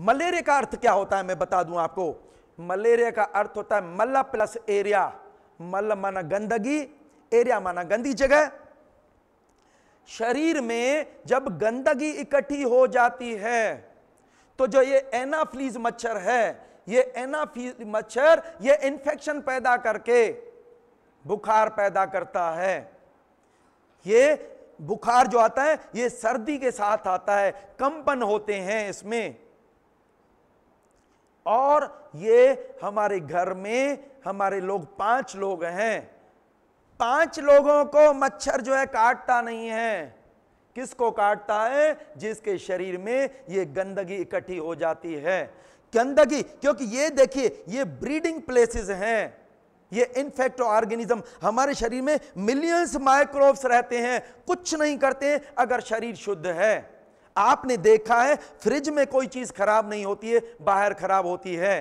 malaria का अर्थ क्या होता है मैं बता दूं आपको मलेरिया का अर्थ होता है मल्ला प्लस एरिया मल माना गंदगी एरिया माना गंदी जगह शरीर में जब गंदगी इकट्ठी हो जाती है तो जो ये एनाफ्लीज मच्छर है ये एनाफ्लीज मच्छर ये इंफेक्शन पैदा करके बुखार पैदा करता है ये बुखार जो आता है ये सर्दी के साथ आता है कंपन होते हैं इसमें और ये हमारे घर में हमारे लोग पांच लोग हैं पांच लोगों को मच्छर जो है काटता नहीं है किसको काटता है जिसके शरीर में ये गंदगी इकट्ठी हो जाती है गंदगी क्योंकि ये देखिए ये ब्रीडिंग प्लेसेस हैं ये इनफेक्ट ऑर्गेनिज्म हमारे शरीर में मिलियंस माइक्रोब्स रहते हैं कुछ नहीं करते अगर शरीर शुद्ध है आपने देखा है फ्रिज में कोई चीज़ खराब नहीं होती है बाहर खराब होती है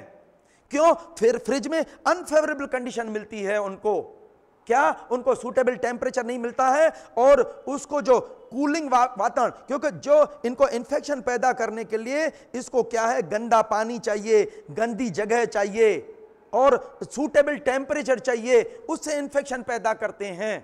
क्यों फिर फ्रिज में अनफेवरेबल कंडीशन मिलती है उनको क्या उनको सूटेबल टेम्परेचर नहीं मिलता है और उसको जो कूलिंग वातावरण क्योंकि जो इनको इंफेक्शन पैदा करने के लिए इसको क्या है गंदा पानी चाहिए गंदी जगह चाहिए और सूटेबल टेम्परेचर चाहिए उससे इन्फेक्शन पैदा करते हैं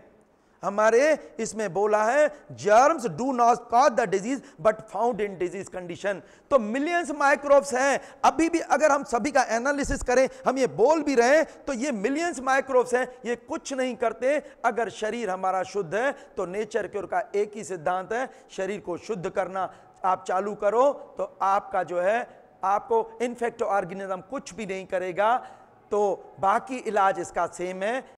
हमारे इसमें बोला है germs do not cause the disease but found in disease condition तो मिलियंस माइक्रोब्स हैं अभी भी अगर हम सभी का एनालिसिस करें हम ये बोल भी रहे तो ये मिलियंस माइक्रोब्स हैं ये कुछ नहीं करते अगर शरीर हमारा शुद्ध है तो नेचर के का एक ही सिद्धांत है शरीर को शुद्ध करना आप चालू करो तो आपका जो है आपको इन्फेक्ट ऑर्गेनिज्म कुछ भी नहीं करेगा तो बाकी इलाज इसका सेम है